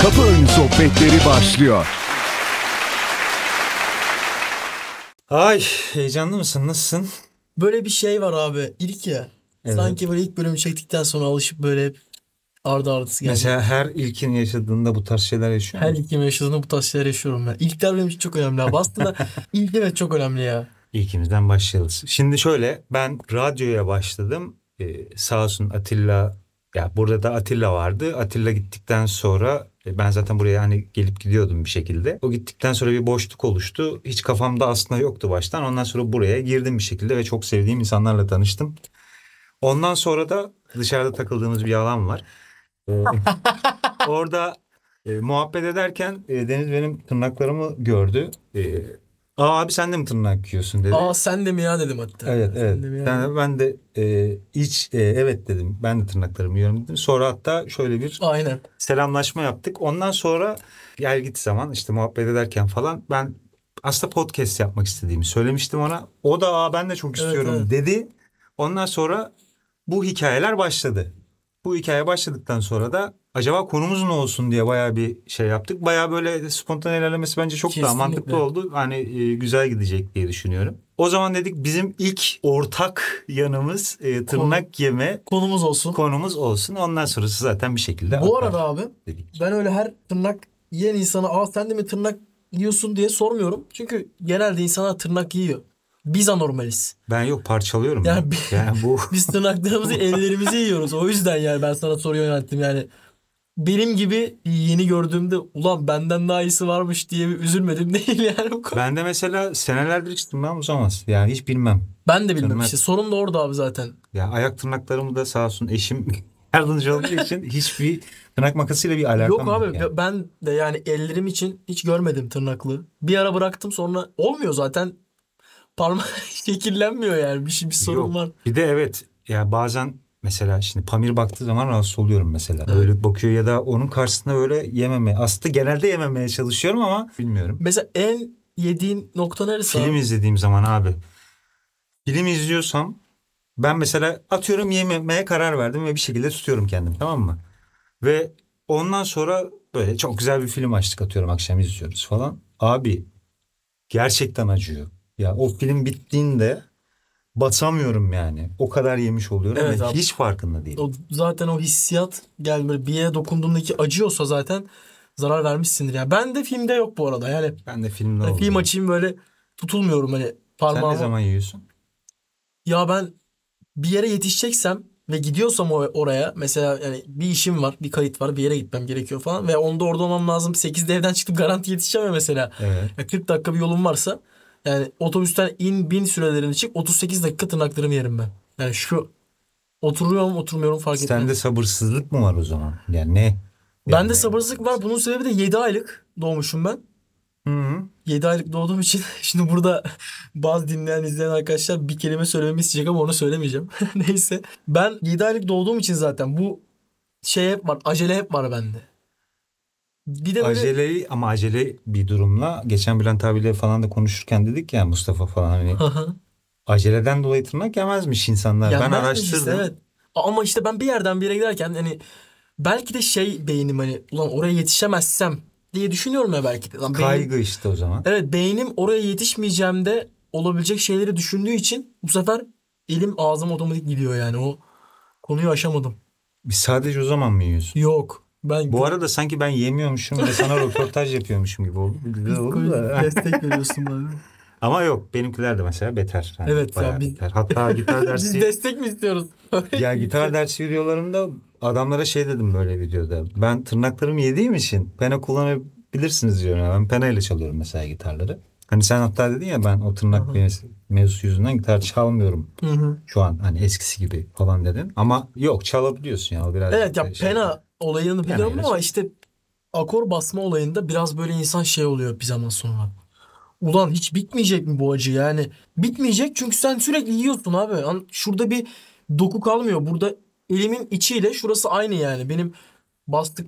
Kapı Önü Sohbetleri başlıyor. Ay heyecanlı mısın? Nasılsın? Böyle bir şey var abi ilk ya. Evet. Sanki böyle ilk bölümü çektikten sonra alışıp böyle hep ardı ardısı geldi. Mesela her ilkin yaşadığında bu tarz şeyler yaşıyor Her musun? ilkin yaşadığında bu tarz şeyler yaşıyorum ben. İlkler benim için çok önemli abi. Aslında ilk evet çok önemli ya. İlkimizden başlayalım. Şimdi şöyle ben radyoya başladım. Ee, sağ olsun Atilla ya burada da Atilla vardı. Atilla gittikten sonra e, ben zaten buraya hani gelip gidiyordum bir şekilde. O gittikten sonra bir boşluk oluştu. Hiç kafamda aslında yoktu baştan. Ondan sonra buraya girdim bir şekilde ve çok sevdiğim insanlarla tanıştım. Ondan sonra da dışarıda takıldığımız bir alan var. E, orada e, muhabbet ederken e, Deniz benim tırnaklarımı gördü. E, Aa abi sen de mi tırnak yiyorsun dedi. Aa sen de mi ya dedim hatta. Evet sen evet. De mi ya? Yani ben de e, iç e, evet dedim. Ben de tırnaklarımı yiyorum dedim. Sonra hatta şöyle bir Aynen. selamlaşma yaptık. Ondan sonra gel git zaman işte muhabbet ederken falan ben aslında podcast yapmak istediğimi söylemiştim ona. O da Aa, ben de çok istiyorum evet, evet. dedi. Ondan sonra bu hikayeler başladı. Bu hikaye başladıktan sonra da acaba konumuz ne olsun diye bayağı bir şey yaptık. Bayağı böyle spontane ilerlemesi bence çok Kesinlikle. daha mantıklı oldu. Hani e, güzel gidecek diye düşünüyorum. O zaman dedik bizim ilk ortak yanımız e, tırnak Konu, yeme. Konumuz olsun. Konumuz olsun. Ondan sonrası zaten bir şekilde. Bu arada abi dedik. ben öyle her tırnak yiyen insana aa sen de mi tırnak yiyorsun diye sormuyorum. Çünkü genelde insana tırnak yiyor. Biz anormaliz. Ben yok parçalıyorum. Yani, ben. yani bu biz tırnaklarımızı ellerimizi yiyoruz. O yüzden yani ben sana soruyu yönelttim yani benim gibi yeni gördüğümde ulan benden daha iyisi varmış diye bir üzülmedim değil yani bu konu. Ben de mesela senelerdir hiç tırnağım uzamaz. Yani hiç bilmem. Ben de bilmem Tırnak... işte sorun da orada abi zaten. Ya ayak tırnaklarımı da sağ olsun eşim yardımcı olduğu için hiçbir tırnak makasıyla bir alakam yok. Yok abi yani. ben de yani ellerim için hiç görmedim tırnaklı. Bir ara bıraktım sonra olmuyor zaten. Parmak şekillenmiyor yani bir, şey, bir sorun yok. var. Bir de evet ya bazen Mesela şimdi Pamir baktığı zaman rahatsız oluyorum mesela. Evet. Öyle bakıyor ya da onun karşısında böyle yememe. Aslında genelde yememeye çalışıyorum ama bilmiyorum. Mesela en yediğin nokta neresi? Film abi? izlediğim zaman abi. Film izliyorsam ben mesela atıyorum yememeye karar verdim ve bir şekilde tutuyorum kendim. tamam mı? Ve ondan sonra böyle çok güzel bir film açtık atıyorum akşam izliyoruz falan. Abi gerçekten acıyor. Ya o film bittiğinde basamıyorum yani. O kadar yemiş oluyorum evet, ve abi. hiç farkında değilim. O, zaten o hissiyat gel böyle bir yere dokunduğundaki acıyorsa zaten zarar vermişsindir. Yani ben de filmde yok bu arada. Yani ben de filmde hani Film açayım böyle tutulmuyorum hani parmağımı. Sen ne zaman yiyorsun? Ya ben bir yere yetişeceksem ve gidiyorsam oraya mesela yani bir işim var, bir kayıt var, bir yere gitmem gerekiyor falan ve onda orada olmam lazım. 8'de evden çıktım garanti yetişemem mesela. Evet. Ya 40 dakika bir yolum varsa yani otobüsten in bin sürelerini çık 38 dakika tırnaklarımı yerim ben. Yani şu oturuyorum oturmuyorum fark etmez. Sende sabırsızlık mı var o zaman? Yani ne? Yani Bende ne? sabırsızlık var. Bunun sebebi de 7 aylık doğmuşum ben. Hı-hı. 7 aylık doğduğum için şimdi burada bazı dinleyen izleyen arkadaşlar bir kelime söylememi isteyecek ama onu söylemeyeceğim. Neyse ben 7 aylık doğduğum için zaten bu şey hep var acele hep var bende. Bir de böyle... Aceleyi ama acele bir durumla geçen Bülent abiyle falan da konuşurken dedik ya Mustafa falan hani aceleden dolayı tırnak yemezmiş insanlar. Yenmez ben araştırdım. evet. Ama işte ben bir yerden bir yere giderken hani belki de şey beynim hani ulan oraya yetişemezsem diye düşünüyorum ya belki de. Lan Kaygı beynim, işte o zaman. Evet beynim oraya yetişmeyeceğim de olabilecek şeyleri düşündüğü için bu sefer elim ağzım otomatik gidiyor yani o konuyu aşamadım. sadece o zaman mı yiyorsun? Yok. Ben Bu arada sanki ben yemiyormuşum ve sana röportaj yapıyormuşum gibi oldu. Güzel oldu Destek veriyorsun bana. Ama yok benimkiler de mesela beter. Hani yani evet ya bir... beter. Hatta gitar dersi... Biz destek mi istiyoruz? ya gitar dersi videolarımda adamlara şey dedim böyle videoda. Ben tırnaklarımı yediğim için pena kullanabilirsiniz diyorum. ben pena ile çalıyorum mesela gitarları. Hani sen hatta dedin ya ben o tırnak mevzusu, yüzünden gitar çalmıyorum. Hı hı. Şu an hani eskisi gibi falan dedin. Ama yok çalabiliyorsun ya. O biraz evet ya şey pena olayını biliyorum ama işte akor basma olayında biraz böyle insan şey oluyor bir zaman sonra. Ulan hiç bitmeyecek mi bu acı yani? Bitmeyecek çünkü sen sürekli yiyorsun abi. Şurada bir doku kalmıyor. Burada elimin içiyle şurası aynı yani. Benim bastık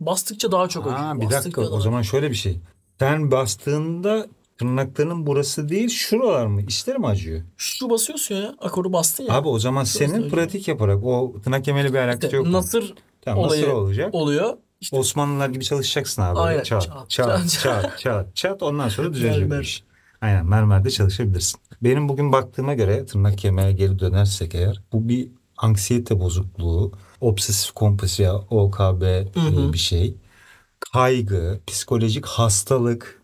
bastıkça daha çok acı. bir dakika o zaman şöyle bir şey. Sen bastığında tırnaklarının burası değil şuralar mı? İşler mi acıyor? Şu basıyorsun ya. Akoru bastın ya. Abi o zaman Şurası senin acıyor. pratik yaparak o tırnak yemeli bir alakası işte, yok. Nasır mu? Tamam, olayı nasıl olacak? oluyor. İşte, Osmanlılar gibi çalışacaksın abi. Aynen. Çat, çat, çat, çat, çat, çat. Ondan sonra düzelecek iş. Aynen mermerde çalışabilirsin. Benim bugün baktığıma göre tırnak yemeğe geri dönersek eğer bu bir anksiyete bozukluğu, obsesif kompulsiya, OKB hı hı. E, bir şey. Kaygı, psikolojik hastalık.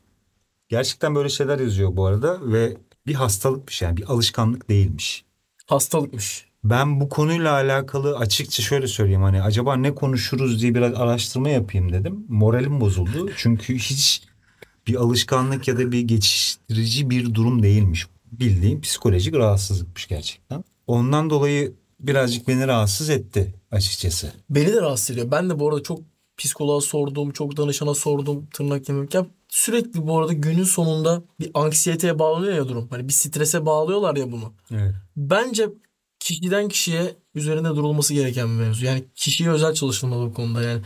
Gerçekten böyle şeyler yazıyor bu arada ve bir hastalıkmış yani bir alışkanlık değilmiş. Hastalıkmış ben bu konuyla alakalı açıkça şöyle söyleyeyim hani acaba ne konuşuruz diye biraz araştırma yapayım dedim. Moralim bozuldu. Çünkü hiç bir alışkanlık ya da bir geçiştirici bir durum değilmiş. Bildiğim psikolojik rahatsızlıkmış gerçekten. Ondan dolayı birazcık beni rahatsız etti açıkçası. Beni de rahatsız ediyor. Ben de bu arada çok psikoloğa sordum, çok danışana sordum tırnak yemekken sürekli bu arada günün sonunda bir anksiyeteye bağlanıyor ya durum. Hani bir strese bağlıyorlar ya bunu. Evet. Bence kişiden kişiye üzerinde durulması gereken bir mevzu. Yani kişiye özel çalışılmalı bu konuda. Yani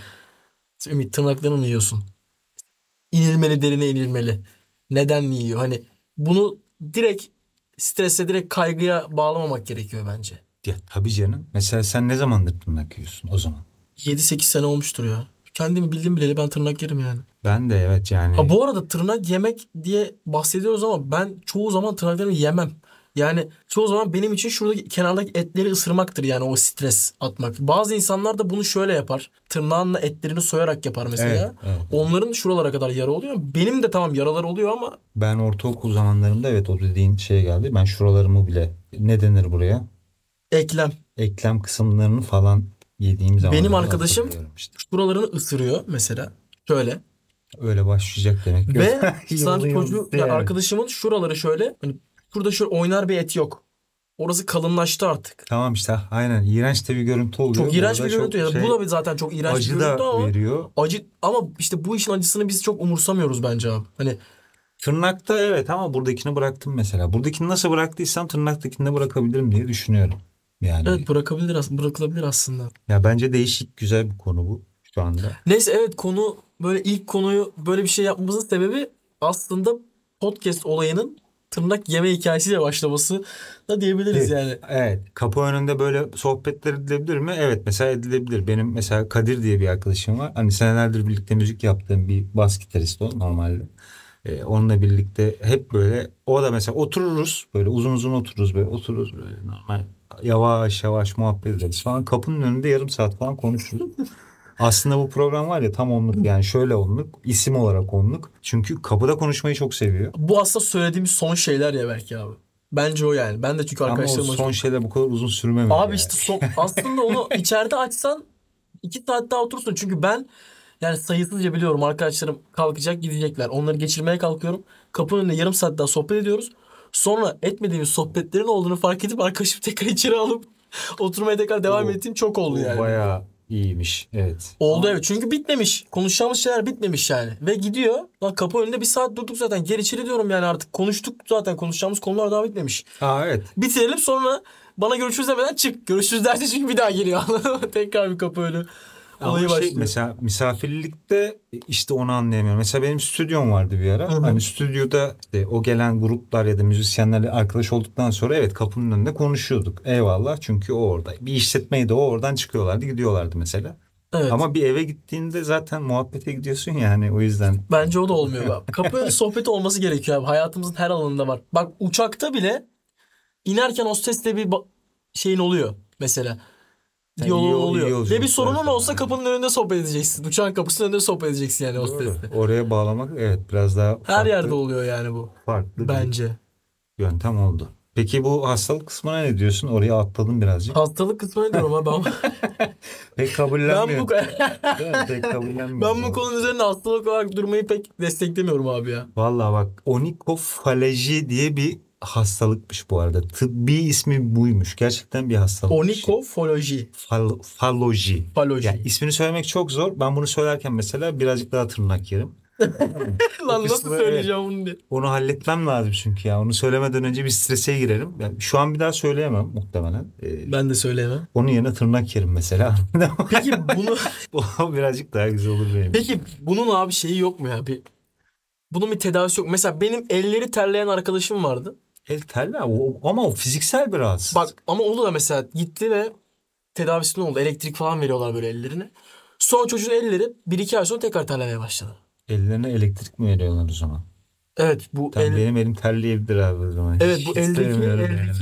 Ümit tırnaklarını yiyorsun? İnilmeli derine inilmeli. Neden yiyor? Hani bunu direkt strese direkt kaygıya bağlamamak gerekiyor bence. Ya tabii canım. Mesela sen ne zamandır tırnak yiyorsun o zaman? 7-8 sene olmuştur ya. Kendimi bildim bileli ben tırnak yerim yani. Ben de evet yani. Ha, bu arada tırnak yemek diye bahsediyoruz ama ben çoğu zaman tırnaklarımı yemem. Yani çoğu zaman benim için şuradaki kenardaki etleri ısırmaktır yani o stres atmak. Bazı insanlar da bunu şöyle yapar. Tırnağınla etlerini soyarak yapar mesela. Evet, evet. Onların şuralara kadar yara oluyor. Benim de tamam yaralar oluyor ama. Ben ortaokul zamanlarımda evet o dediğin şeye geldi. Ben şuralarımı bile ne denir buraya? Eklem. Eklem kısımlarını falan yediğim zaman. Benim arkadaşım işte. şuralarını ısırıyor mesela. Şöyle. Öyle başlayacak demek. Ve sanki çocuğu yani. arkadaşımın şuraları şöyle hani Burada şöyle oynar bir et yok. Orası kalınlaştı artık. Tamam işte aynen iğrenç de bir görüntü oluyor. Çok iğrenç bir görüntü. Şey, bu da bir zaten çok iğrenç acı bir görüntü da veriyor. Acı ama işte bu işin acısını biz çok umursamıyoruz bence abi. Hani Tırnakta evet ama buradakini bıraktım mesela. Buradakini nasıl bıraktıysam tırnaktakini de bırakabilirim diye düşünüyorum. Yani. Evet bırakabilir bırakılabilir aslında. Ya bence değişik güzel bir konu bu şu anda. Neyse evet konu böyle ilk konuyu böyle bir şey yapmamızın sebebi aslında podcast olayının tırnak yeme hikayesiyle başlaması da diyebiliriz evet, yani. Evet. Kapı önünde böyle sohbetler edilebilir mi? Evet mesela edilebilir. Benim mesela Kadir diye bir arkadaşım var. Hani senelerdir birlikte müzik yaptığım bir bas gitarist o normalde. Ee, onunla birlikte hep böyle o da mesela otururuz böyle uzun uzun otururuz böyle otururuz böyle normal yavaş yavaş muhabbet ederiz falan. Kapının önünde yarım saat falan konuşuruz. Aslında bu program var ya tam onluk yani şöyle onluk isim olarak onluk. Çünkü kapıda konuşmayı çok seviyor. Bu aslında söylediğimiz son şeyler ya belki abi. Bence o yani. Ben de çünkü arkadaşlarım... Ama o son şeyler bu kadar uzun sürmemeli. Abi yani. işte so aslında onu içeride açsan iki saat daha otursun. Çünkü ben yani sayısızca biliyorum arkadaşlarım kalkacak gidecekler. Onları geçirmeye kalkıyorum. Kapının önünde yarım saat daha sohbet ediyoruz. Sonra etmediğimiz sohbetlerin olduğunu fark edip arkadaşımı tekrar içeri alıp oturmaya tekrar devam oh, ettiğim çok oldu oh, yani. Bayağı İyiymiş evet. Oldu evet çünkü bitmemiş. Konuşacağımız şeyler bitmemiş yani. Ve gidiyor. Lan kapı önünde bir saat durduk zaten. Geri içeri diyorum yani artık konuştuk zaten. Konuşacağımız konular daha bitmemiş. Ha evet. Bitirelim sonra bana görüşürüz demeden çık. Görüşürüz derse çünkü bir daha geliyor. Tekrar bir kapı önü. Olayı Ama şey, mesela misafirlikte e, işte onu anlayamıyorum. Mesela benim stüdyom vardı bir ara. Hı-hı. Hani stüdyoda işte o gelen gruplar ya da müzisyenlerle arkadaş olduktan sonra evet kapının önünde konuşuyorduk. Eyvallah çünkü o orada. Bir işletmeyi de o oradan çıkıyorlardı gidiyorlardı mesela. Evet. Ama bir eve gittiğinde zaten muhabbete gidiyorsun yani o yüzden. Bence o da olmuyor abi. Kapı önü sohbeti olması gerekiyor abi. Hayatımızın her alanında var. Bak uçakta bile inerken o hostesle bir şeyin oluyor mesela yolu iyi, oluyor. Iyi Ve bir sorunun evet. olsa kapının önünde sohbet edeceksin. Uçağın kapısının önünde sohbet edeceksin yani hostesle. Oraya bağlamak evet biraz daha farklı, Her yerde oluyor yani bu. Farklı bence. yöntem oldu. Peki bu hastalık kısmına ne diyorsun? Oraya atladım birazcık. Hastalık kısmına diyorum abi ben. pek kabullenmiyorum. Ben bu, pek kabullenmiyorum. ben bu konunun üzerinde hastalık olarak durmayı pek desteklemiyorum abi ya. Valla bak onikofaleji diye bir hastalıkmış bu arada. Tıbbi ismi buymuş. Gerçekten bir hastalık. Onikofoloji. Fal, faloji. Faloji. Yani ismini söylemek çok zor. Ben bunu söylerken mesela birazcık daha tırnak yerim. Lan nasıl kısmı, söyleyeceğim bunu? onu diye. Onu halletmem lazım çünkü ya. Onu söylemeden önce bir strese girerim. Yani şu an bir daha söyleyemem muhtemelen. Ee, ben de söyleyemem. Onun yerine tırnak yerim mesela. Peki bunu... bu birazcık daha güzel olur benim. Peki bunun abi şeyi yok mu ya? Bir... Bunun bir tedavisi yok. Mesela benim elleri terleyen arkadaşım vardı. El teller ama o fiziksel bir rahatsızlık. Bak ama oldu da mesela gitti ve tedavisi ne oldu? Elektrik falan veriyorlar böyle ellerine. Sonra çocuğun elleri bir iki ay sonra tekrar terlemeye başladı. Ellerine elektrik mi veriyorlar o zaman? Evet bu Tabii el... benim elim terleyebilir abi o zaman. Evet Hiç bu eldeki, eldeki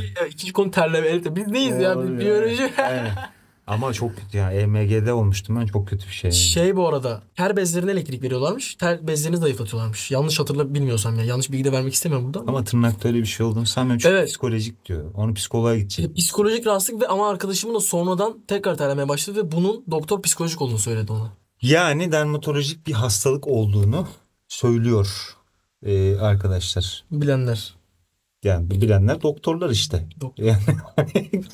yani. ikinci konu terleme. elde Biz neyiz ya? Biyoloji. Evet. Ama çok kötü ya. EMG'de olmuştum ben çok kötü bir şey. Şey bu arada ter bezlerine elektrik veriyorlarmış. Ter bezlerini zayıflatıyorlarmış. Yanlış hatırla bilmiyorsam ya. Yanlış bilgi de vermek istemiyorum burada. Ama tırnakta öyle bir şey olduğunu sanmıyorum. Çünkü evet. psikolojik diyor. Onu psikoloğa gidecek. Psikolojik rahatsızlık ve ama arkadaşımın da sonradan tekrar terlemeye başladı ve bunun doktor psikolojik olduğunu söyledi ona. Yani dermatolojik bir hastalık olduğunu söylüyor e, arkadaşlar. Bilenler. Yani bilenler doktorlar işte. Doktor. Yani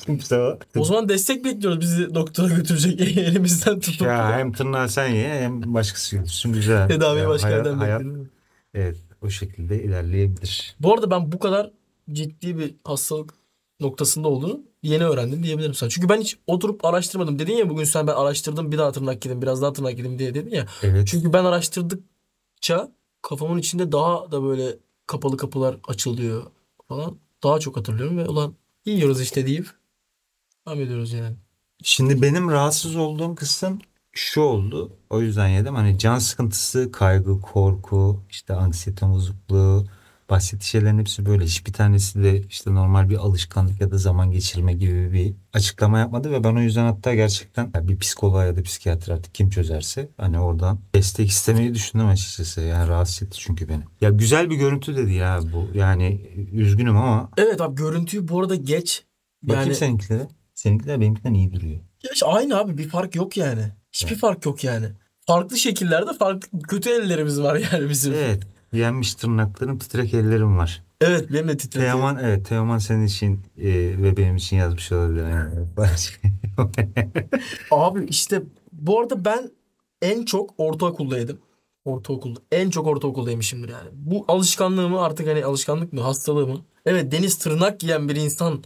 kimse hani o. O zaman destek bekliyoruz bizi doktora götürecek elimizden tutup. Ya hem tırnağı sen ye hem başkası götürsün güzel. Tedaviyi başka yerden bekliyoruz. Evet o şekilde ilerleyebilir. Bu arada ben bu kadar ciddi bir hastalık noktasında olduğunu yeni öğrendim diyebilirim sana. Çünkü ben hiç oturup araştırmadım. Dedin ya bugün sen ben araştırdım bir daha tırnak yedim biraz daha tırnak yedim diye dedin ya. Evet. Çünkü ben araştırdıkça kafamın içinde daha da böyle kapalı kapılar açılıyor falan daha çok hatırlıyorum ve ulan yiyoruz işte deyip devam ediyoruz yani. Şimdi benim rahatsız olduğum kısım şu oldu. O yüzden yedim. Hani can sıkıntısı, kaygı, korku, işte anksiyete bozukluğu, bahsettiği şeylerin hepsi böyle. Hiçbir tanesi de işte normal bir alışkanlık ya da zaman geçirme gibi bir açıklama yapmadı ve ben o yüzden hatta gerçekten bir psikoloğa ya da psikiyatr artık kim çözerse hani oradan destek istemeyi düşündüm açıkçası. Yani rahatsız etti çünkü beni. Ya güzel bir görüntü dedi ya bu. Yani üzgünüm ama. Evet abi görüntüyü bu arada geç. Yani... Bakayım seninkileri. Seninkiler benimkinden iyi duruyor. Ya işte aynı abi bir fark yok yani. Hiçbir evet. fark yok yani. Farklı şekillerde farklı kötü ellerimiz var yani bizim. Evet yenmiş tırnaklarım, titrek ellerim var. Evet benim de titrek. Teoman evet Teoman senin için e, ve benim için yazmış olabilir. Yani. Abi işte bu arada ben en çok ortaokuldaydım. Ortaokulda. En çok ortaokuldaymışımdır yani. Bu alışkanlığımı artık hani alışkanlık mı hastalığımı. Evet deniz tırnak giyen bir insanı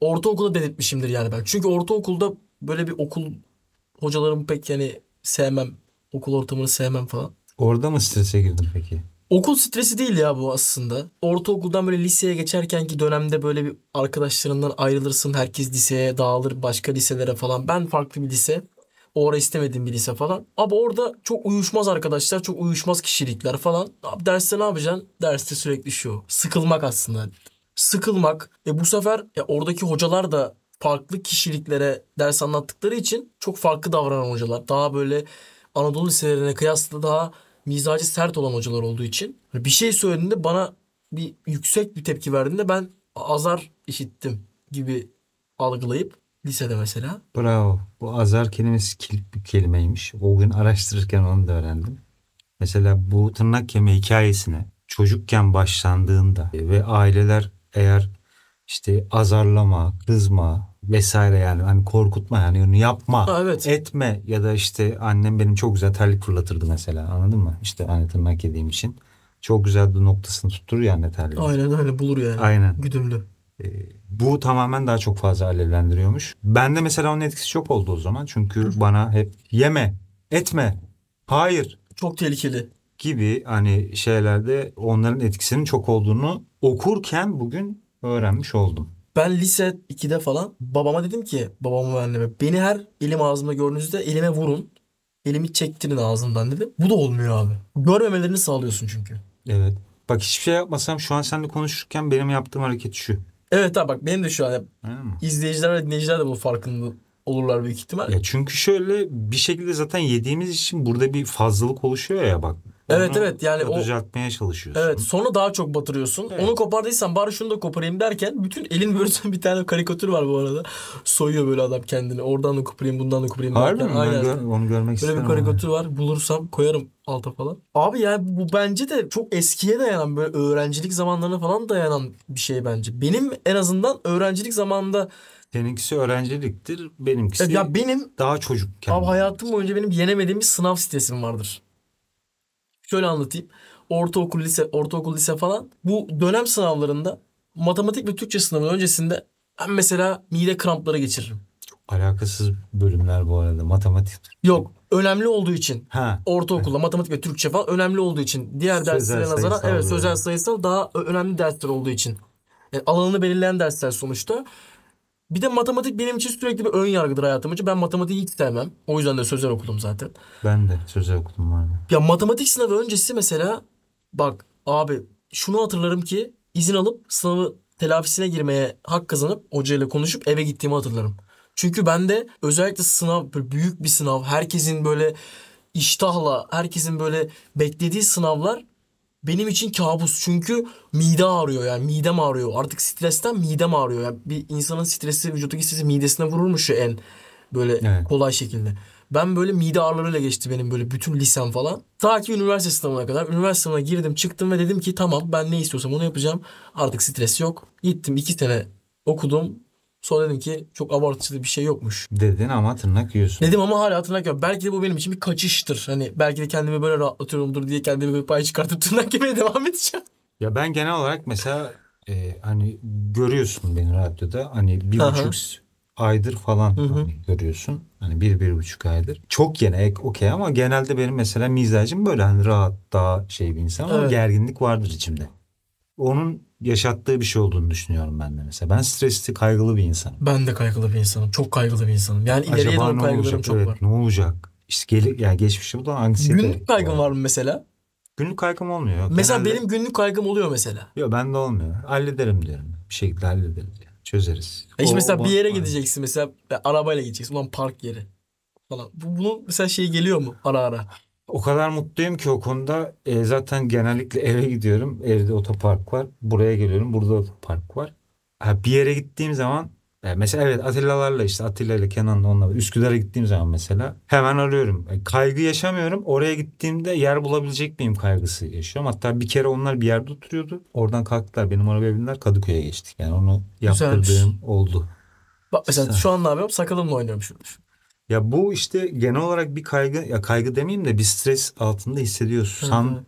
ortaokulda denetmişimdir yani ben. Çünkü ortaokulda böyle bir okul hocalarımı pek yani sevmem. Okul ortamını sevmem falan. Orada mı strese girdin peki? Okul stresi değil ya bu aslında. Ortaokuldan böyle liseye geçerkenki dönemde böyle bir arkadaşlarından ayrılırsın. Herkes liseye dağılır başka liselere falan. Ben farklı bir lise. O ara istemediğim bir lise falan. Abi orada çok uyuşmaz arkadaşlar. Çok uyuşmaz kişilikler falan. Abi derste ne yapacaksın? Derste sürekli şu. Sıkılmak aslında. Sıkılmak. Ve bu sefer e, oradaki hocalar da farklı kişiliklere ders anlattıkları için çok farklı davranan hocalar. Daha böyle Anadolu liselerine kıyasla daha mizacı sert olan hocalar olduğu için hani bir şey söylediğinde bana bir yüksek bir tepki verdiğinde ben azar işittim gibi algılayıp lisede mesela. Bravo. Bu azar kelimesi kilit bir kelimeymiş. O gün araştırırken onu da öğrendim. Mesela bu tırnak yeme hikayesine çocukken başlandığında ve aileler eğer işte azarlama, kızma, vesaire yani hani korkutma yani yapma ha, evet. etme ya da işte annem benim çok güzel terlik fırlatırdı mesela anladın mı işte hani tırnak yediğim için çok güzel bir noktasını tutturur yani terlik. Aynen öyle bulur yani. Aynen. Güdümlü. Ee, bu tamamen daha çok fazla alevlendiriyormuş. Bende mesela onun etkisi çok oldu o zaman çünkü Hı. bana hep yeme etme hayır. Çok tehlikeli. Gibi hani şeylerde onların etkisinin çok olduğunu okurken bugün öğrenmiş oldum. Ben lise 2'de falan babama dedim ki babama ve anneme beni her elim ağzımda gördüğünüzde elime vurun. Elimi çektirin ağzımdan dedim. Bu da olmuyor abi. Görmemelerini sağlıyorsun çünkü. Evet. Bak hiçbir şey yapmasam şu an seninle konuşurken benim yaptığım hareket şu. Evet abi bak benim de şu an izleyiciler ve dinleyiciler de bunun farkında olurlar büyük ihtimal. Ya çünkü şöyle bir şekilde zaten yediğimiz için burada bir fazlalık oluşuyor ya bak. Evet evet yani o düzeltmeye çalışıyorsun. Evet sonra daha çok batırıyorsun. Evet. Onu kopardıysan bari şunu da koparayım derken bütün elin böyle bir tane karikatür var bu arada. Soyuyor böyle adam kendini. Oradan da koparayım bundan da koparayım. Harbi derken, mi? Aynen. Gör, onu görmek isterim. Böyle bir karikatür var. Bulursam koyarım alta falan. Abi yani bu bence de çok eskiye dayanan böyle öğrencilik zamanlarına falan dayanan bir şey bence. Benim en azından öğrencilik zamanında Seninkisi öğrenciliktir, benimkisi ya benim daha çocukken. Abi hayatım boyunca benim yenemediğim bir sınav stresim vardır. Şöyle anlatayım. Ortaokul, lise, ortaokul, lise falan bu dönem sınavlarında matematik ve Türkçe sınavının öncesinde ben mesela mide krampları geçiririm. Alakasız bölümler bu arada matematik. Yok önemli olduğu için ha. ortaokulda matematik ve Türkçe falan önemli olduğu için diğer sözel derslere nazaran evet sözel sayısal daha önemli dersler olduğu için yani e, alanını belirleyen dersler sonuçta bir de matematik benim için sürekli bir ön yargıdır hayatım için. Ben matematiği hiç sevmem. O yüzden de sözel okudum zaten. Ben de sözel okudum var Ya matematik sınavı öncesi mesela bak abi şunu hatırlarım ki izin alıp sınavı telafisine girmeye hak kazanıp hocayla konuşup eve gittiğimi hatırlarım. Çünkü ben de özellikle sınav büyük bir sınav herkesin böyle iştahla herkesin böyle beklediği sınavlar benim için kabus. Çünkü mide ağrıyor yani midem ağrıyor. Artık stresten midem ağrıyor. Yani bir insanın stresi, vücuttaki stresi midesine vururmuş ya en böyle evet. kolay şekilde. Ben böyle mide ağrılarıyla geçti benim böyle bütün lisem falan. Ta ki üniversite sınavına kadar. Üniversite sınavına girdim çıktım ve dedim ki tamam ben ne istiyorsam onu yapacağım. Artık stres yok. Gittim iki sene okudum. Sonra dedim ki çok abartıcı bir şey yokmuş. Dedin ama tırnak yiyorsun. Dedim ama hala tırnak yok. Belki de bu benim için bir kaçıştır. Hani belki de kendimi böyle rahatlatıyorumdur diye kendimi bir pay çıkartıp tırnak yemeye devam edeceğim. Ya ben genel olarak mesela e, hani görüyorsun beni radyoda. Hani bir Aha. buçuk aydır falan hı hı. Hani görüyorsun. Hani bir, bir buçuk aydır. Çok yine okey ama genelde benim mesela mizacım böyle hani rahat daha şey bir insan ama evet. gerginlik vardır içimde onun yaşattığı bir şey olduğunu düşünüyorum ben de mesela. Ben stresli, kaygılı bir insanım. Ben de kaygılı bir insanım. Çok kaygılı bir insanım. Yani ileriye Acaba doğru kaygılarım olacak? çok evet, var. Ne olacak? İşte gel yani geçmiş bu da anksiyete. Günlük kaygın var mı mesela? Günlük kaygım olmuyor. Genelde... Mesela benim günlük kaygım oluyor mesela. Yok bende olmuyor. Hallederim diyorum. Bir şekilde hallederim. Yani. Çözeriz. Ya e hiç o, mesela o, bir yere o, gideceksin. Mesela e, arabayla gideceksin. Ulan park yeri falan. Bu Bunun mesela şey geliyor mu ara ara? O kadar mutluyum ki o konuda e, zaten genellikle eve gidiyorum. Evde otopark var. Buraya geliyorum. Burada otopark var. Ha, bir yere gittiğim zaman e, mesela evet Atilla'larla işte Atilla ile Kenan'la onunla Üsküdar'a gittiğim zaman mesela hemen arıyorum. E, kaygı yaşamıyorum. Oraya gittiğimde yer bulabilecek miyim kaygısı yaşıyorum. Hatta bir kere onlar bir yerde oturuyordu. Oradan kalktılar. Benim arabaya bindiler. Kadıköy'e geçtik. Yani onu yaptırdığım Güzelmiş. oldu. Bak mesela Sen. şu an ne yapıyorum? Sakalımla oynuyorum şimdi. Ya bu işte genel olarak bir kaygı ya kaygı demeyeyim de bir stres altında hissediyorsun hı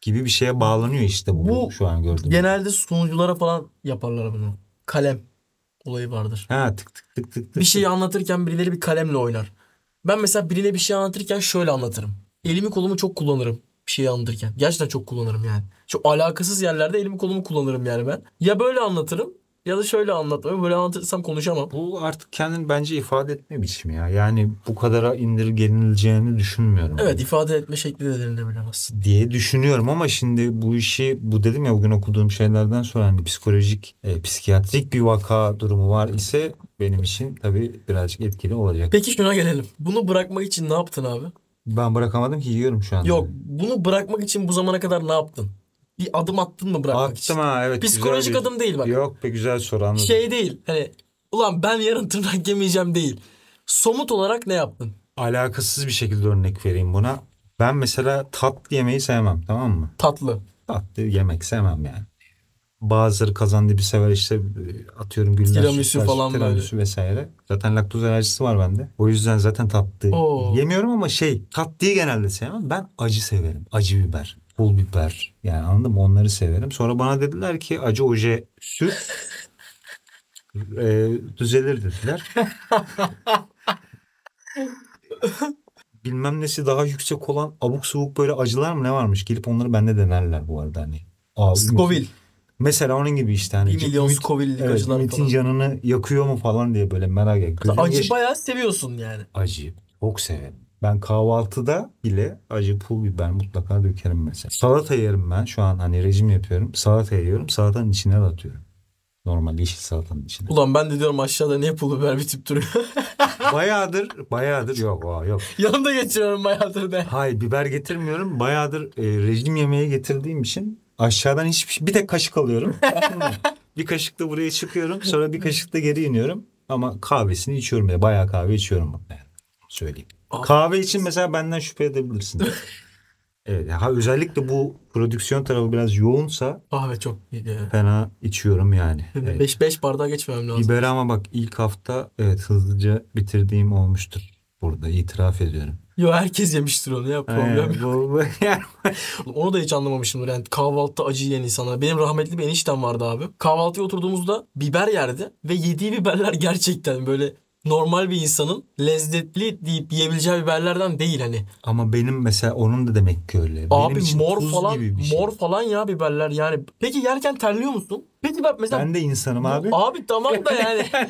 gibi bir şeye bağlanıyor işte bu, bu şu an gördüğüm. Genelde sunuculara falan yaparlar bunu. Kalem olayı vardır. Ha tık tık tık tık. tık. Bir şeyi anlatırken birileri bir kalemle oynar. Ben mesela birine bir şey anlatırken şöyle anlatırım. Elimi kolumu çok kullanırım bir şey anlatırken. Gerçekten çok kullanırım yani. Şu alakasız yerlerde elimi kolumu kullanırım yani ben. Ya böyle anlatırım ya da şöyle anlatmam. Böyle anlatırsam konuşamam. Bu artık kendini bence ifade etme biçimi ya. Yani bu kadara indirgenileceğini düşünmüyorum. Evet ifade etme şekli de denilebilemez. Diye düşünüyorum ama şimdi bu işi bu dedim ya bugün okuduğum şeylerden sonra hani psikolojik, e, psikiyatrik bir vaka durumu var ise benim için tabii birazcık etkili olacak. Peki şuna gelelim. Bunu bırakmak için ne yaptın abi? Ben bırakamadım ki yiyorum şu anda. Yok bunu bırakmak için bu zamana kadar ne yaptın? bir adım attın mı bırakmak Attım için? ha evet. Psikolojik güzel bir... adım değil bak. Yok bir güzel soru anladım. Şey değil hani ulan ben yarın tırnak yemeyeceğim değil. Somut olarak ne yaptın? Alakasız bir şekilde örnek vereyim buna. Ben mesela tatlı yemeği sevmem tamam mı? Tatlı. Tatlı yemek sevmem yani. Bazıları kazandı bir sever işte atıyorum güller, tiramisu falan tiramisu vesaire. Zaten laktoz alerjisi var bende. O yüzden zaten tatlı Oo. yemiyorum ama şey tatlıyı genelde sevmem. Ben acı severim. Acı biber pul biber yani anladım onları severim. Sonra bana dediler ki acı oje süt e, düzelir dediler. Bilmem nesi daha yüksek olan abuk subuk böyle acılar mı ne varmış? Gelip onları bende denerler bu arada hani. Abi, Mesela onun gibi işte hani. 1 milyon Scoville'lik evet, acılar falan. canını yakıyor mu falan diye böyle merak ediyorum. Acı geç... bayağı seviyorsun yani. Acı. Çok severim. Ben kahvaltıda bile acı pul biber mutlaka dökerim mesela. Salata yerim ben. Şu an hani rejim yapıyorum. Salata yiyorum. Salatanın içine de atıyorum. Normal yeşil salatanın içine. Ulan ben de diyorum aşağıda niye pul biber bitip duruyor? bayağıdır, bayağıdır yok o yok. Yanımda geçiriyorum bayağıdır ben. Hayır biber getirmiyorum. Bayağıdır e, rejim yemeği getirdiğim için aşağıdan hiçbir şey, bir tek kaşık alıyorum. bir kaşıkla buraya çıkıyorum. Sonra bir kaşıkla geri iniyorum. Ama kahvesini içiyorum. Bayağı kahve içiyorum. Yani. Söyleyeyim. Kahve için mesela benden şüphe edebilirsin. evet. Ha, özellikle bu prodüksiyon tarafı biraz yoğunsa kahve çok iyi. fena içiyorum yani. 5 evet. beş, beş bardağı geçmem lazım. Biber ama bak ilk hafta evet hızlıca bitirdiğim olmuştur. Burada itiraf ediyorum. Yo herkes yemiştir onu ya problem ee, bu, onu da hiç anlamamışım. yani kahvaltıda acı yiyen insanlar. Benim rahmetli bir eniştem vardı abi. Kahvaltıya oturduğumuzda biber yerdi ve yediği biberler gerçekten böyle normal bir insanın lezzetli deyip yiyebileceği biberlerden değil hani. Ama benim mesela onun da demek ki öyle. Abi benim için mor tuz falan gibi bir şey. mor falan ya biberler yani. Peki yerken terliyor musun? Peki bak mesela... Ben de insanım abi. Abi tamam da yani.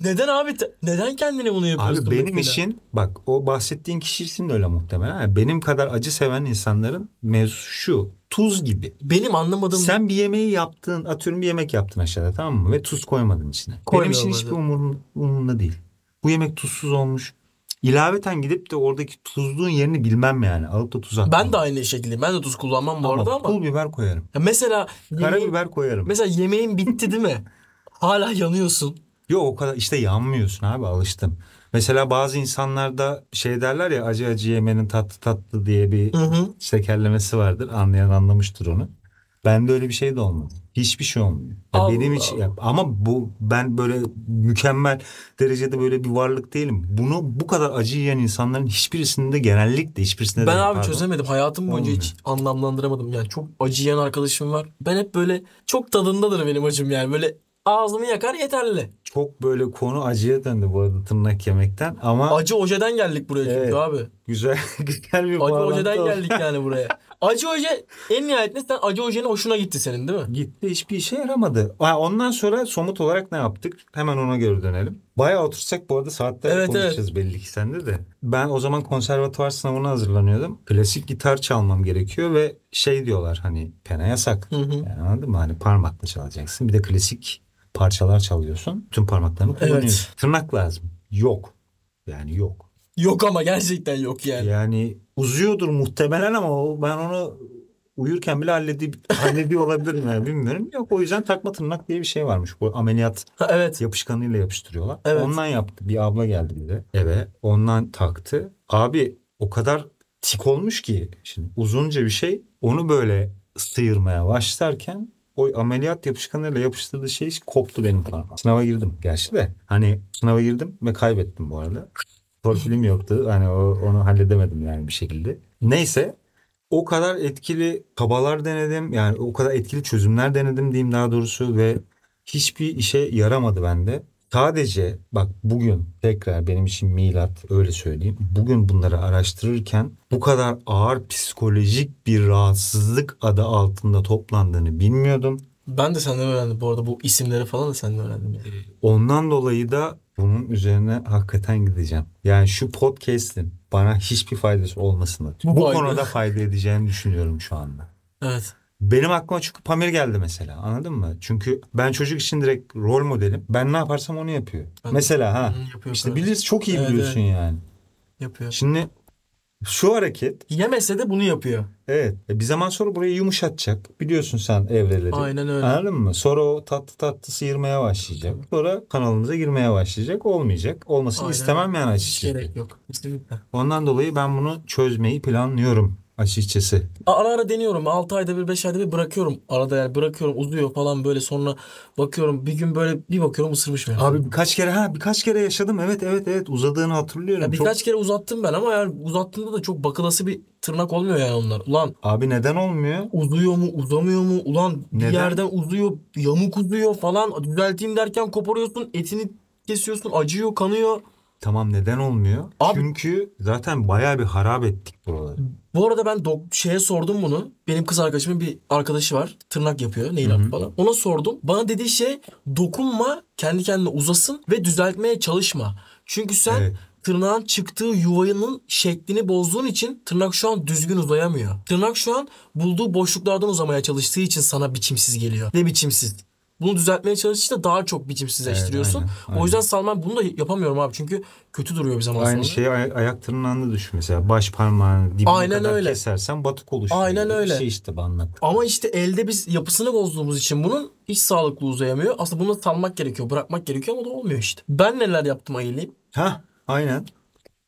neden abi? Neden kendine bunu yapıyorsun? Abi benim mesela? işin bak o bahsettiğin kişi için de öyle muhtemelen. Yani benim kadar acı seven insanların mevzusu şu. Tuz gibi. Benim anlamadığım... Sen bir yemeği yaptın. Atıyorum bir yemek yaptın aşağıda tamam mı? Ve tuz koymadın içine. Koymuyor benim için hiçbir umurumda değil. Bu yemek tuzsuz olmuş ilaveten gidip de oradaki tuzluğun yerini bilmem yani. Alıp da tuz atmam. Ben de aynı şekilde. Ben de tuz kullanmam bu ama arada ama. Pul biber koyarım. Ya mesela karabiber koyarım. Mesela yemeğin bitti değil mi? Hala yanıyorsun. Yok o kadar işte yanmıyorsun abi alıştım. Mesela bazı insanlarda şey derler ya acı acı yemenin tatlı tatlı diye bir hı hı. tekerlemesi vardır. Anlayan anlamıştır onu. Ben de öyle bir şey de olmadı. Hiçbir şey olmuyor. Ya benim için ya, ama bu ben böyle mükemmel derecede böyle bir varlık değilim. Bunu bu kadar acı yiyen insanların hiçbirisinde genellikle hiçbirisinde Ben de, abi pardon. çözemedim. Hayatım boyunca Olmuyor. hiç anlamlandıramadım. Yani çok acı yiyen arkadaşım var. Ben hep böyle çok tadındadır benim acım yani. Böyle ağzımı yakar yeterli. Çok böyle konu acıya döndü bu arada tırnak yemekten ama... Acı ojeden geldik buraya çünkü abi. Güzel, güzel bir Acı ojeden geldik yani buraya. Acı Hoca en nihayetinde sen Acı Hoca'nın hoşuna gitti senin değil mi? Gitti hiçbir işe yaramadı. Ondan sonra somut olarak ne yaptık? Hemen ona göre dönelim. Bayağı otursak bu arada saatler evet, konuşacağız evet. belli ki sende de. Ben o zaman konservatuvar sınavına hazırlanıyordum. Klasik gitar çalmam gerekiyor ve şey diyorlar hani pena yasak. Yani anladın mı? Hani parmakla çalacaksın. Bir de klasik parçalar çalıyorsun. Tüm parmaklarını kullanıyorsun. Evet. Tırnak lazım. Yok. Yani yok. Yok ama gerçekten yok yani. Yani uzuyordur muhtemelen ama ben onu uyurken bile halledip hallediyor olabilirim yani bilmiyorum. Yok o yüzden takma tırnak diye bir şey varmış. Bu ameliyat ha, evet. yapışkanıyla yapıştırıyorlar. Evet. Ondan yaptı. Bir abla geldi bize eve. Ondan taktı. Abi o kadar tik olmuş ki şimdi uzunca bir şey onu böyle sıyırmaya başlarken o ameliyat yapışkanıyla yapıştırdığı şey koptu benim parmağım. Sınava girdim gerçi de. Hani sınava girdim ve kaybettim bu arada torpilim yoktu. Hani o, onu halledemedim yani bir şekilde. Neyse o kadar etkili kabalar denedim. Yani o kadar etkili çözümler denedim diyeyim daha doğrusu ve hiçbir işe yaramadı bende. Sadece bak bugün tekrar benim için milat öyle söyleyeyim. Bugün bunları araştırırken bu kadar ağır psikolojik bir rahatsızlık adı altında toplandığını bilmiyordum. Ben de senden öğrendim bu arada. Bu isimleri falan da senden öğrendim. Yani. Ondan dolayı da bunun üzerine hakikaten gideceğim. Yani şu podcast'in bana hiçbir faydası olmasını. Bu, bu konuda fayda edeceğini düşünüyorum şu anda. Evet. Benim aklıma çünkü Pamir geldi mesela anladın mı? Çünkü ben çocuk için direkt rol modelim. Ben ne yaparsam onu yapıyor. Ben mesela ha. Yapıyor işte biliriz çok iyi biliyorsun evet. yani. Yapıyor. Şimdi şu hareket... Yemese de bunu yapıyor. Evet. E, bir zaman sonra burayı yumuşatacak. Biliyorsun sen evreleri. Aynen öyle. Anladın mı? Sonra o tatlı tatlısı sıyırmaya başlayacak. Sonra kanalımıza girmeye başlayacak. Olmayacak. Olmasını Aynen. istemem yani açıkçası. Hiç gerek yok. Kesinlikle. Ondan dolayı ben bunu çözmeyi planlıyorum açıkçası. Ara ara deniyorum. 6 ayda bir 5 ayda bir bırakıyorum. Arada yani bırakıyorum uzuyor falan böyle sonra bakıyorum bir gün böyle bir bakıyorum ısırmış beni. Abi birkaç kere ha birkaç kere yaşadım. Evet evet evet uzadığını hatırlıyorum. Ya birkaç çok... kere uzattım ben ama yani uzattığımda da çok bakılası bir tırnak olmuyor yani onlar. Ulan. Abi neden olmuyor? Uzuyor mu uzamıyor mu? Ulan neden? bir yerden uzuyor yamuk uzuyor falan düzelteyim derken koparıyorsun etini kesiyorsun acıyor kanıyor. Tamam neden olmuyor? Abi, Çünkü zaten bayağı bir harap ettik buraları. Bu arada ben dok- şeye sordum bunu. Benim kız arkadaşımın bir arkadaşı var. Tırnak yapıyor nail art falan. Ona sordum. Bana dediği şey dokunma kendi kendine uzasın ve düzeltmeye çalışma. Çünkü sen evet tırnağın çıktığı yuvanın şeklini bozduğun için tırnak şu an düzgün uzayamıyor. Tırnak şu an bulduğu boşluklardan uzamaya çalıştığı için sana biçimsiz geliyor. Ne biçimsiz? Bunu düzeltmeye çalıştıkça daha çok biçimsizleştiriyorsun. Evet, aynen, aynen. O yüzden Salman bunu da yapamıyorum abi çünkü kötü duruyor bir zaman Aynı sonra. Aynı şeyi ay- ayak tırnağında düşün mesela baş parmağını dibine aynen kadar öyle. kesersen batık oluşuyor. Aynen öyle. Bir şey işte bu anlattığım. Ama işte elde biz yapısını bozduğumuz için bunun hiç sağlıklı uzayamıyor. Aslında bunu salmak gerekiyor, bırakmak gerekiyor ama da olmuyor işte. Ben neler yaptım ayılayım? Ha, aynen.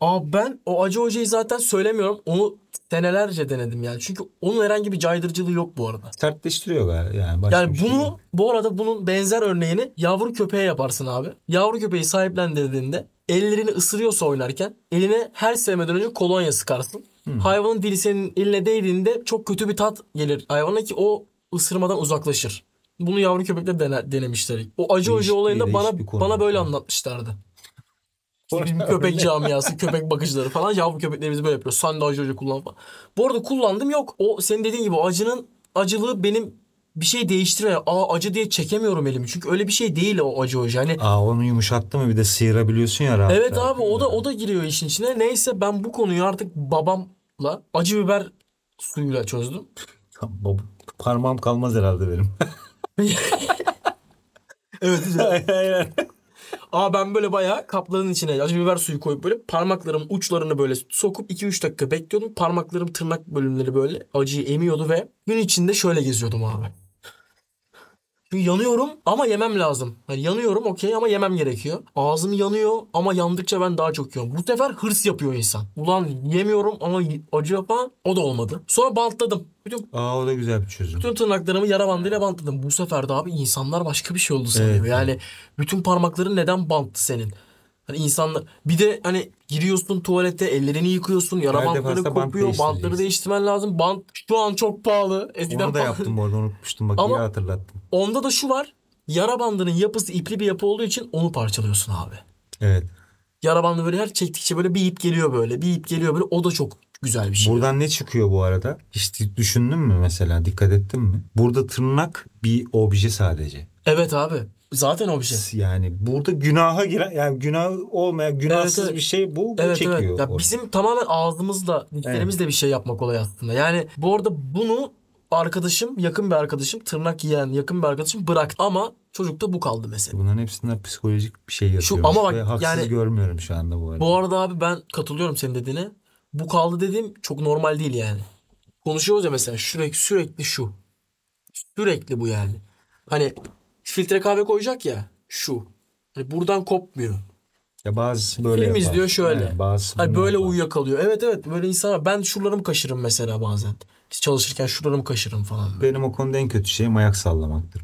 Abi ben o Acı Hoca'yı zaten söylemiyorum. Onu senelerce denedim yani. Çünkü onun herhangi bir caydırıcılığı yok bu arada. Sertleştiriyor galiba yani. Yani şey bunu şey bu arada bunun benzer örneğini yavru köpeğe yaparsın abi. Yavru köpeği sahiplendirdiğinde ellerini ısırıyorsa oynarken eline her sevmeden önce kolonya sıkarsın. Hmm. Hayvanın dili senin eline değdiğinde çok kötü bir tat gelir hayvana ki o ısırmadan uzaklaşır. Bunu yavru köpekler dene, denemişler. O acı oje olayında bana bana böyle anlatmışlardı. Bizim köpek camiası, köpek bakıcıları falan yavru köpeklerimizi böyle yapıyor. Sen de acı acı kullan falan. Bu arada kullandım yok. O senin dediğin gibi acının acılığı benim bir şey değiştirme. Aa acı diye çekemiyorum elimi. Çünkü öyle bir şey değil o acı hoca. Hani Aa onu yumuşattı mı bir de sıyırabiliyorsun ya rahat. Evet abi o da o da giriyor işin içine. Neyse ben bu konuyu artık babamla acı biber suyuyla çözdüm. Baba, parmağım kalmaz herhalde benim. evet hocam. Aa ben böyle bayağı kaplanın içine acı biber suyu koyup böyle parmaklarım uçlarını böyle sokup 2-3 dakika bekliyordum. Parmaklarım tırnak bölümleri böyle acıyı emiyordu ve gün içinde şöyle geziyordum abi. Çünkü yanıyorum ama yemem lazım. Yani yanıyorum okey ama yemem gerekiyor. Ağzım yanıyor ama yandıkça ben daha çok yiyorum. Bu sefer hırs yapıyor insan. Ulan yemiyorum ama acı yapan o da olmadı. Sonra bantladım. Bütün, Aa o da güzel bir çözüm. Bütün tırnaklarımı yara bandıyla bantladım. Bu sefer de abi insanlar başka bir şey oldu sanırım. Evet. Yani bütün parmakların neden banttı senin? Hani insanlar bir de hani giriyorsun tuvalete ellerini yıkıyorsun yara bantları kopuyor bant bantları değiştirmen lazım. Bant şu an çok pahalı. Eskiden onu da pahalı. yaptım bu arada unutmuştum bak Ama iyi hatırlattım. Onda da şu var yara bandının yapısı ipli bir yapı olduğu için onu parçalıyorsun abi. Evet. Yara bandı böyle her çektikçe böyle bir ip geliyor böyle bir ip geliyor böyle o da çok güzel bir şey. Buradan ne çıkıyor bu arada? Hiç düşündün mü mesela dikkat ettin mi? Burada tırnak bir obje sadece. Evet abi. Zaten o bir şey. Yani burada günaha giren yani günah olmayan günahsız evet, evet. bir şey bu, bu evet, çekiyor. Evet. Ya bizim tamamen ağzımızla dillerimizle evet. bir şey yapmak olay aslında. Yani bu arada bunu arkadaşım yakın bir arkadaşım tırnak yiyen yakın bir arkadaşım bıraktı ama çocukta bu kaldı mesela. Bunların hepsinden psikolojik bir şey yatıyor. Şu ama bak haksız yani görmüyorum şu anda bu arada. Bu arada abi ben katılıyorum senin dediğine. Bu kaldı dediğim çok normal değil yani. Konuşuyoruz ya mesela sürekli sürekli şu. Sürekli bu yani. Hani filtre kahve koyacak ya şu. Hani buradan kopmuyor. Ya bazı böyle Film yapar. şöyle. Yani bazı hani böyle yapar. uyuyakalıyor. Evet evet böyle insan ben şuralarımı kaşırım mesela bazen. Çalışırken şuralarımı kaşırım falan. Benim o konuda en kötü şeyim ayak sallamaktır.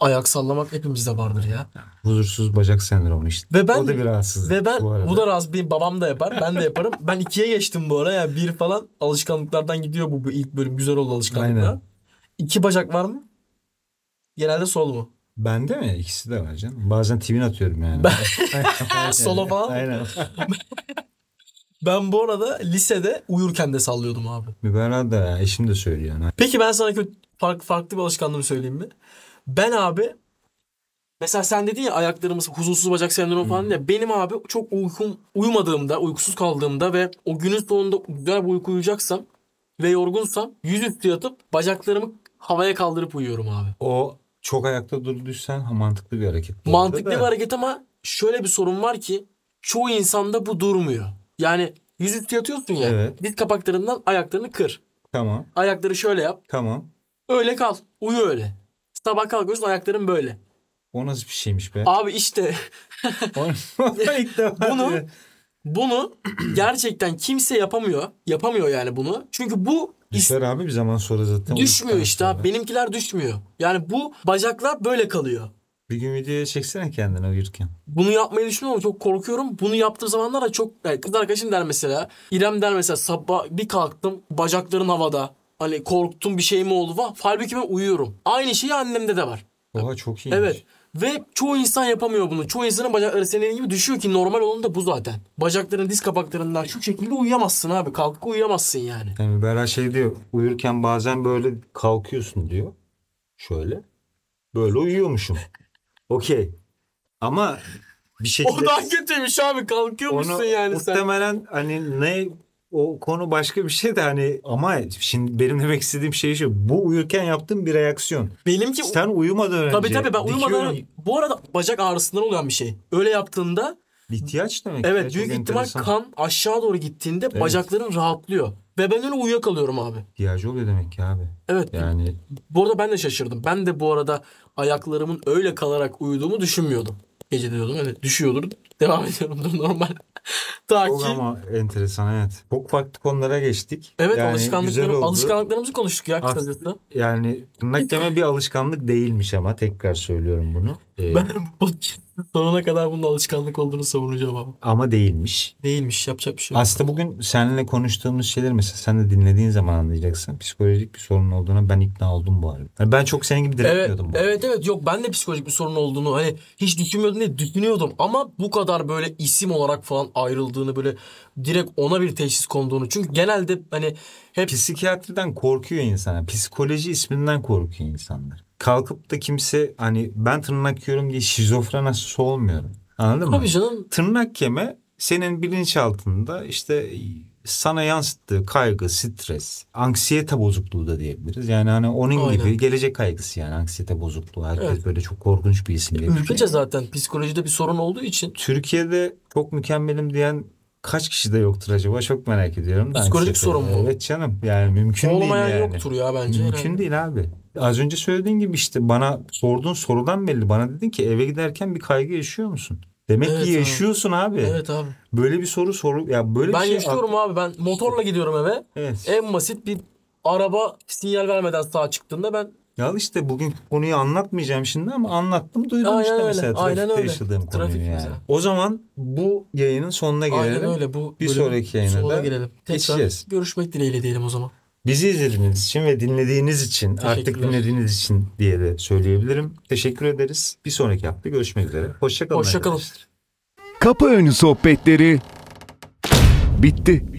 Ayak sallamak hepimizde vardır ya. Huzursuz bacak sendromu işte. Ve ben, o da bir rahatsızlık. Ve ben, bu, bu da rahatsız. Benim babam da yapar. Ben de yaparım. ben ikiye geçtim bu ara. Yani bir falan alışkanlıklardan gidiyor bu ilk bölüm. Güzel oldu alışkanlıklar. Aynen. İki bacak var mı? Genelde sol mu? Bende mi? İkisi de var canım. Bazen twin atıyorum yani. Ben... Solo falan. Aynen. Ben bu arada lisede uyurken de sallıyordum abi. Mübarek de ya. Eşim de söylüyor. yani. Peki ben sana kötü, farklı, farklı bir alışkanlığımı söyleyeyim mi? Ben abi Mesela sen dedin ya ayaklarımız huzursuz bacak sendromu falan hmm. diye. Benim abi çok uykum uyumadığımda, uykusuz kaldığımda ve o günün sonunda güzel bir uyku uyuyacaksam ve yorgunsam yüzüstü yatıp bacaklarımı havaya kaldırıp uyuyorum abi. O çok ayakta durduysan ha, mantıklı bir hareket. Mantıklı bir hareket ama şöyle bir sorun var ki çoğu insanda bu durmuyor. Yani yüzüstü yatıyorsun ya. Evet. Diz kapaklarından ayaklarını kır. Tamam Ayakları şöyle yap. tamam. Öyle kal. Uyu öyle. Sabah kalkıyorsun ayakların böyle. O nasıl bir şeymiş be? Abi işte İlk defa Bunu- bunu gerçekten kimse yapamıyor. Yapamıyor yani bunu. Çünkü bu Düşer abi bir zaman sonra zaten. Düşmüyor işte abi. Benimkiler düşmüyor. Yani bu bacaklar böyle kalıyor. Bir gün videoya çeksene kendini uyurken. Bunu yapmayı düşünüyorum çok korkuyorum. Bunu yaptığım zamanlar da çok yani kız arkadaşım der mesela. İrem der mesela sabah bir kalktım bacakların havada. Hani korktum bir şey mi oldu falan. Halbuki ben uyuyorum. Aynı şey annemde de var. Oha çok iyi. Evet. Ve çoğu insan yapamıyor bunu. Çoğu insanın bacakları senin gibi düşüyor ki normal olan da bu zaten. Bacakların diz kapaklarından şu şekilde uyuyamazsın abi. Kalkıp uyuyamazsın yani. Yani Bera şey diyor. Uyurken bazen böyle kalkıyorsun diyor. Şöyle. Böyle uyuyormuşum. Okey. Ama bir şekilde... O daha kötüymüş abi. Kalkıyormuşsun onu yani sen. Muhtemelen hani ne o konu başka bir şey de hani ama şimdi benim demek istediğim şey şu. Bu uyurken yaptığım bir reaksiyon. Benimki sen uyumadan önce. Tabii tabii ben uyumadan önce. Bu arada bacak ağrısından olan bir şey. Öyle yaptığında Litiyaç demek. Evet büyük ihtimal enteresan. kan aşağı doğru gittiğinde evet. bacakların rahatlıyor. Ve ben öyle uyuyakalıyorum abi. İhtiyacı oluyor demek ki abi. Evet. Yani. Bu arada ben de şaşırdım. Ben de bu arada ayaklarımın öyle kalarak uyuduğumu düşünmüyordum. Gece diyordum öyle düşüyordur Devam ediyorum da normal. Ta Çok ama enteresan evet. Çok farklı konulara geçtik. Evet yani alışkanlıkları, alışkanlıklarımızı konuştuk ya kısacası. Yani tırnak deme bir alışkanlık değilmiş ama tekrar söylüyorum bunu. Ee... Ben bu sonuna kadar bunun alışkanlık olduğunu savunacağım ama. Ama değilmiş. Değilmiş yapacak bir şey yok. Aslında bugün seninle konuştuğumuz şeyler mesela sen de dinlediğin zaman anlayacaksın. Psikolojik bir sorun olduğuna ben ikna oldum bu arada. Hani ben çok senin gibi direnmiyordum. Evet, bu evet evet yok ben de psikolojik bir sorun olduğunu hani hiç düşünmüyordum diye düşünüyordum ama bu kadar kadar böyle isim olarak falan ayrıldığını böyle direkt ona bir teşhis konduğunu. Çünkü genelde hani hep... Psikiyatriden korkuyor insanlar. Psikoloji isminden korkuyor insanlar. Kalkıp da kimse hani ben tırnak yiyorum diye şizofren hastası olmuyorum. Anladın Tabii mı? Tabii canım. Tırnak yeme senin bilinçaltında işte sana yansıttığı kaygı, stres, anksiyete bozukluğu da diyebiliriz. Yani hani onun Aynen. gibi gelecek kaygısı yani anksiyete bozukluğu. Herkes evet. böyle çok korkunç bir isimle. Ülkece zaten psikolojide bir sorun olduğu için. Türkiye'de çok mükemmelim diyen kaç kişi de yoktur acaba çok merak ediyorum. Psikolojik sorun mu? Evet canım yani mümkün Olmayan değil yani. Olmayan yoktur ya bence. Mümkün herhalde. değil abi. Az önce söylediğin gibi işte bana sorduğun sorudan belli. Bana dedin ki eve giderken bir kaygı yaşıyor musun? Demek evet, ki yaşıyorsun abi. abi. Evet abi. Böyle bir soru soru ya böyle ben bir şey. Ben yaşıyorum abi. Ben motorla gidiyorum eve. Evet. En basit bir araba sinyal vermeden sağa çıktığında ben ya işte bugün konuyu anlatmayacağım şimdi ama anlattım duydum aynen işte öyle, mesela trafikte aynen öyle. konuyu Trafik yani. Mesela. O zaman bu yayının sonuna gelelim. Aynen öyle bu bir sonraki yayına da girelim. Tekrar geçeceğiz. görüşmek dileğiyle diyelim o zaman. Bizi izlediğiniz için ve dinlediğiniz için, artık dinlediğiniz için diye de söyleyebilirim. Teşekkür ederiz. Bir sonraki hafta görüşmek üzere. Hoşçakalın. Hoşçakalın. Kapı önü sohbetleri bitti.